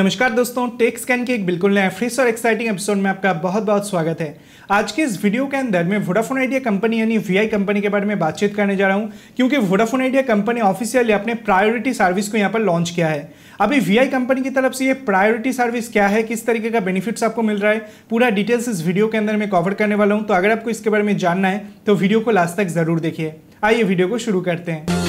नमस्कार दोस्तों take scan के एक बिल्कुल नया फ्रेश और एक्साइटिंग एपिसोड में आपका बहुत बहुत स्वागत है आज के इस वीडियो के अंदर मैं वोडाफोन आइडिया कंपनी यानी वीआई कंपनी के बारे में बातचीत करने जा रहा हूं क्योंकि वोडाफोन आइडिया कंपनी ऑफिशियली अपने प्रायोरिटी सर्विस को यहां पर लॉन्च किया है अभी वीआई कंपनी की तरफ से ये प्रायोरिटी सर्विस क्या है किस तरीके का बेनिफिट्स आपको मिल रहा है पूरा डिटेल्स इस वीडियो के अंदर मैं कवर करने वाला हूँ तो अगर आपको इसके बारे में जानना है तो वीडियो को लास्ट तक ज़रूर देखिए आइए वीडियो को शुरू करते हैं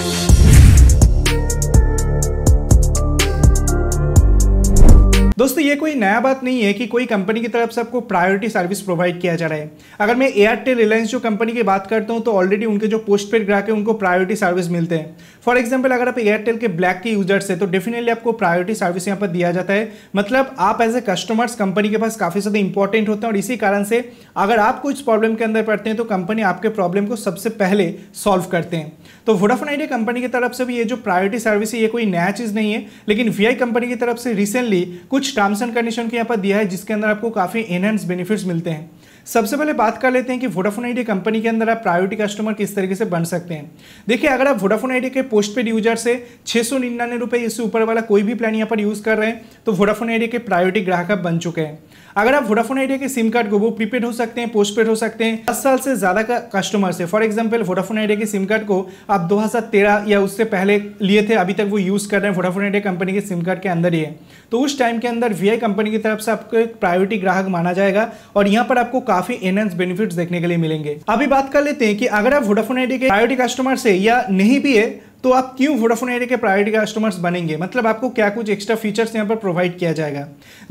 दोस्तों ये कोई नया बात नहीं है कि कोई कंपनी की तरफ से आपको प्रायोरिटी सर्विस प्रोवाइड किया जा रहा है अगर मैं एयरटेल रिलायंस जो कंपनी की बात करता हूँ तो ऑलरेडी उनके जो पोस्ट पेड ग्राहक है उनको प्रायोरिटी सर्विस मिलते हैं फॉर एग्जाम्पल अगर आप एयरटेल के ब्लैक के यूजर्स है तो डेफिनेटली आपको प्रायोरिटी सर्विस यहाँ पर दिया जाता है मतलब आप एज ए कस्टमर्स कंपनी के पास काफ़ी ज़्यादा इंपॉर्टेंट होते हैं और इसी कारण से अगर आप कुछ प्रॉब्लम के अंदर पड़ते हैं तो कंपनी आपके प्रॉब्लम को सबसे पहले सॉल्व करते हैं तो वोडाफोन आइडिया कंपनी की तरफ से भी ये जो प्रायोरिटी सर्विस है ये कोई नया चीज़ नहीं है लेकिन वी कंपनी की तरफ से रिसेंटली कुछ कुछ टर्म्स एंड कंडीशन के यहाँ पर दिया है जिसके अंदर आपको काफ़ी एनहेंस बेनिफिट्स मिलते हैं सबसे पहले बात कर लेते हैं कि वोडाफोन आइडिया कंपनी के अंदर आप प्रायोरिटी कस्टमर किस तरीके से बन सकते हैं देखिए अगर आप वोडाफोन आइडिया के पोस्ट पेड यूजर से छः सौ निन्यानवे रुपये इससे ऊपर वाला कोई भी प्लान यहाँ पर यूज़ कर रहे हैं तो वोडाफोन आइडिया के प्रायोरिटी ग्राहक आप बन चुके हैं अगर आप वोडाफोन आइडिया के सिम कार्ड को वो प्रीपेड हो सकते हैं पोस्ट पेड हो सकते हैं दस साल से ज़्यादा का कस्टमर से फॉर एग्जाम्पल वोडाफोन आइडिया के सिम कार्ड को आप 2013 या उससे पहले लिए थे अभी तक वो यूज़ कर रहे हैं वोडाफोन आइडिया कंपनी के सिम कार्ड के अंदर ही है तो उस टाइम के अंदर वीआई कंपनी की तरफ से आपको एक प्रायोरिटी ग्राहक माना जाएगा और यहाँ पर आपको काफी एनहेंस बेनिफिट देखने के लिए मिलेंगे अभी बात कर लेते हैं कि अगर आप वोडाफोन आईडी के प्रायोरिटी कस्टमर से या नहीं भी है तो आप क्यों वोडाफोन आइडिया के प्रायोरिटी कस्टमर्स बनेंगे मतलब आपको क्या कुछ एक्स्ट्रा फीचर्स यहाँ पर प्रोवाइड किया जाएगा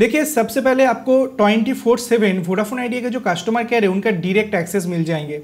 देखिए सबसे पहले आपको twenty four seven Vodafone Idea के जो कस्टमर केयर है उनका डायरेक्ट एक्सेस मिल जाएंगे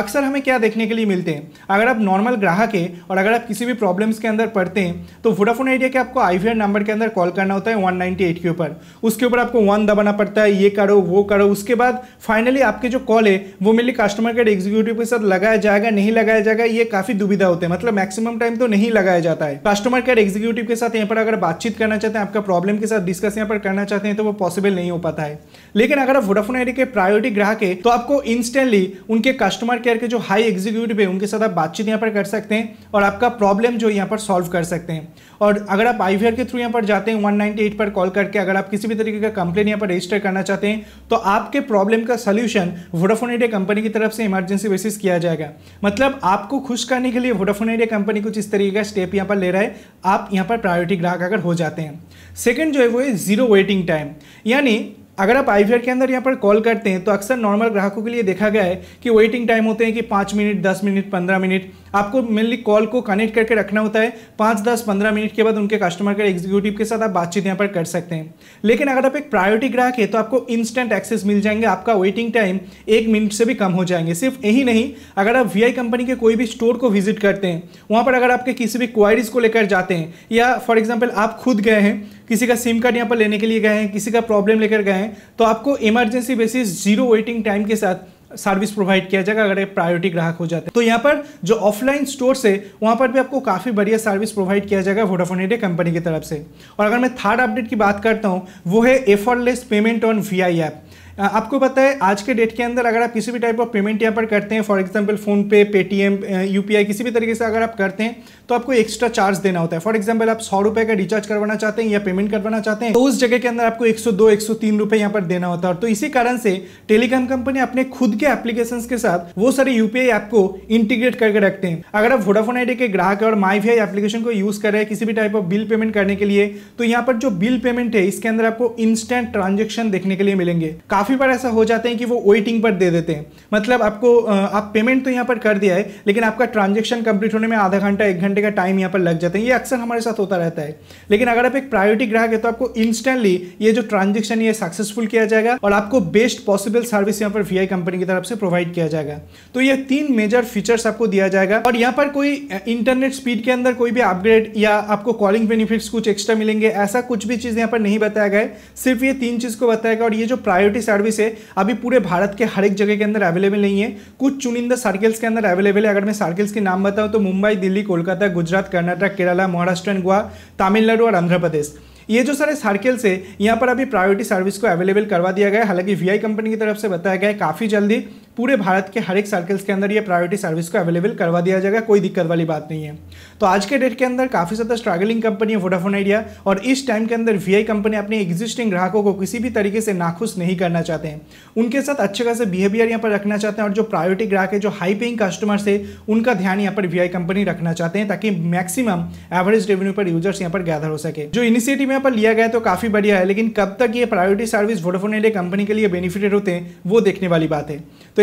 अक्सर हमें क्या देखने के लिए मिलते हैं अगर आप नॉर्मल ग्राहक है और अगर आप किसी भी प्रॉब्लम्स के अंदर पढ़ते हैं तो वोडाफोन आइडिया के आपको आई नंबर के अंदर कॉल करना होता है वन के ऊपर उसके ऊपर आपको वन दबाना पड़ता है ये करो वो करो उसके बाद फाइनली आपके जो कॉल है वो मेरे कस्टमर केयर एग्जीक्यूटिव के साथ लगाया जाएगा नहीं लगाया जाएगा ये काफ़ी दुविधा होते हैं मतलब मैक्सिमम टाइम निशान तो नहीं लगाया जाता है कस्टमर केयर एग्जीक्यूटिव के साथ यहाँ पर अगर बातचीत करना चाहते हैं आपका प्रॉब्लम के साथ डिस्कस यहाँ पर करना चाहते हैं तो वो पॉसिबल नहीं हो पाता है लेकिन अगर आप वोडाफोन आईडी के प्रायोरिटी ग्राहक है तो आपको इंस्टेंटली उनके कस्टमर केयर के जो हाई एग्जीक्यूटिव है उनके साथ आप बातचीत यहाँ पर कर सकते हैं और आपका प्रॉब्लम जो यहाँ पर सॉल्व कर सकते हैं और अगर आप आई के थ्रू यहाँ पर जाते हैं वन पर कॉल करके अगर आप किसी भी तरीके का कंप्लेन यहाँ पर रजिस्टर करना चाहते हैं तो आपके प्रॉब्लम का सोल्यूशन वोडाफोन आइडिया कंपनी की तरफ से इमरजेंसी बेसिस किया जाएगा मतलब आपको खुश करने के लिए वोडाफोन आइडिया कंपनी को कुछ इस तरीके का स्टेप यहाँ पर ले रहा है आप यहाँ पर प्रायोरिटी ग्राहक अगर हो जाते हैं सेकेंड जो है वो है जीरो वेटिंग टाइम यानी अगर आप आई के अंदर यहाँ पर कॉल करते हैं तो अक्सर नॉर्मल ग्राहकों के लिए देखा गया है कि वेटिंग टाइम होते हैं कि पाँच मिनट दस मिनट पंद्रह मिनट आपको मेनली कॉल को कनेक्ट करके रखना होता है पाँच दस पंद्रह मिनट के बाद उनके कस्टमर केयर एग्जीक्यूटिव के साथ आप बातचीत यहाँ पर कर सकते हैं लेकिन अगर आप एक प्रायोरिटी ग्राहक है तो आपको इंस्टेंट एक्सेस मिल जाएंगे आपका वेटिंग टाइम एक मिनट से भी कम हो जाएंगे सिर्फ यही नहीं अगर आप वी कंपनी के कोई भी स्टोर को विजिट करते हैं वहाँ पर अगर आपके किसी भी क्वायरीज को लेकर जाते हैं या फॉर एग्जाम्पल आप खुद गए हैं किसी का सिम कार्ड यहाँ पर लेने के लिए गए हैं किसी का प्रॉब्लम लेकर गए हैं तो आपको emergency basis zero waiting time के साथ सर्विस प्रोवाइड किया जाएगा अगर एक प्रायोरिटी ग्राहक हो जाते हैं तो यहाँ पर जो ऑफलाइन स्टोर है वहाँ पर भी आपको काफ़ी बढ़िया सर्विस प्रोवाइड किया जाएगा वोडाफोन आइडिया कंपनी की तरफ से और अगर मैं थर्ड अपडेट की बात करता हूँ वो है effortless payment on Vi app आपको पता है आज के डेट के अंदर अगर आप किसी भी टाइप ऑफ पेमेंट यहाँ पर करते हैं फॉर एग्जाम्पल फ़ोनपे पेटीएम यू किसी भी तरीके से अगर आप करते हैं तो आपको एक्स्ट्रा चार्ज देना होता है फॉर एग्जाम्पल आप सौ रुपये का रिचार्ज करवाना चाहते हैं या पेमेंट करवाना चाहते हैं तो उस जगह के अंदर आपको एक सौ दो एक सौ तीन यहाँ पर देना होता है तो इसी कारण से टेलीकॉम कंपनी अपने खुद के एप्लीकेशन के साथ वो सारे यूपीआई ऐप को इंटीग्रेट करके रखते हैं अगर आप वोडाफोन आइडिया के ग्राहक और माई वी एप्लीकेशन को यूज़ कर रहे हैं किसी भी टाइप ऑफ बिल पेमेंट करने के लिए तो यहाँ पर जो बिल पेमेंट है इसके अंदर आपको इंस्टेंट ट्रांजेक्शन देखने के लिए मिलेंगे काफ़ी बार ऐसा हो जाता है कि वो वेटिंग पर दे देते हैं मतलब आपको आप पेमेंट तो यहाँ पर कर दिया है लेकिन आपका ट्रांजेक्शन कंप्लीट होने में आधा घंटा एक घंटे का टाइम यहाँ पर लग जाता है ये अक्सर हमारे साथ होता रहता है लेकिन अगर आप एक प्रायोरिटी ग्राहक है तो आपको इंस्टेंटली ये जो ट्रांजेक्शन ये सक्सेसफुल किया जाएगा और आपको बेस्ट पॉसिबल सर्विस यहाँ पर वी कंपनी की तरफ से प्रोवाइड किया जाएगा तो ये तीन मेजर फीचर्स आपको दिया जाएगा और यहाँ पर कोई इंटरनेट स्पीड के अंदर कोई भी अपग्रेड या आपको कॉलिंग बेनिफिट्स कुछ एक्स्ट्रा मिलेंगे ऐसा कुछ भी चीज़ यहाँ पर नहीं बताया गया सिर्फ ये तीन चीज़ को बताया गया और ये जो प्रायोरिटी सर्विस है अभी पूरे भारत के हर एक जगह के अंदर अवेलेबल नहीं है कुछ चुनिंदा सर्किल्स के अंदर अवेलेबल है अगर मैं सर्किल्स के नाम बताऊँ तो मुंबई दिल्ली कोलकाता गुजरात कर्नाटक केरला महाराष्ट्र एंड गोवा तमिलनाडु और आंध्र प्रदेश ये जो सारे सर्किल से यहाँ पर अभी प्रायोरिटी सर्विस को अवेलेबल करवा दिया गया हालांकि वीआई कंपनी की तरफ से बताया गया है काफ़ी जल्दी पूरे भारत के हर एक सर्कल्स के अंदर ये प्रायोरिटी सर्विस को अवेलेबल करवा दिया जाएगा कोई दिक्कत वाली बात नहीं है तो आज के डेट के अंदर काफ़ी ज़्यादा स्ट्रगलिंग कंपनी है वोडाफोन आइडिया और इस टाइम के अंदर वी कंपनी अपने एग्जिस्टिंग ग्राहकों को किसी भी तरीके से नाखुश नहीं करना चाहते हैं उनके साथ अच्छे खासे बिहेवियर यहाँ पर रखना चाहते हैं और जो प्रायोरिटी ग्राहक है जो हाई पेइंग कस्टमर्स है उनका ध्यान यहाँ पर वी कंपनी रखना चाहते हैं ताकि maximum average revenue per users यहाँ पर गैदर हो सके जो इनिशिएटिव यहाँ पर लिया गया तो काफ़ी बढ़िया है लेकिन कब तक ये priority service Vodafone Idea company के लिए बेनिफिटेड होते हैं वो देखने वाली बात है तो